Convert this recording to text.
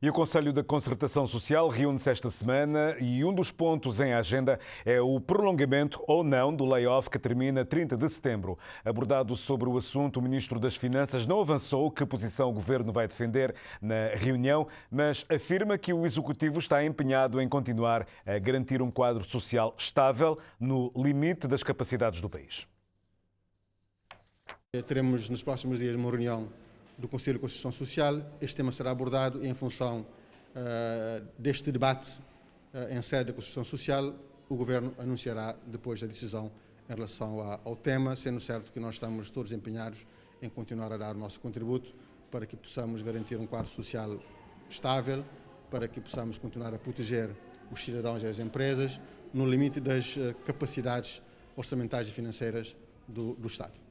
E o Conselho da Concertação Social reúne-se esta semana e um dos pontos em agenda é o prolongamento ou não do layoff que termina 30 de setembro. Abordado sobre o assunto, o Ministro das Finanças não avançou que posição o Governo vai defender na reunião, mas afirma que o Executivo está empenhado em continuar a garantir um quadro social estável no limite das capacidades do país. Teremos nos próximos dias uma reunião do Conselho de Constituição Social. Este tema será abordado em função uh, deste debate uh, em sede da Constituição Social. O Governo anunciará depois a decisão em relação a, ao tema, sendo certo que nós estamos todos empenhados em continuar a dar o nosso contributo para que possamos garantir um quadro social estável, para que possamos continuar a proteger os cidadãos e as empresas no limite das eh, capacidades orçamentais e financeiras do, do Estado.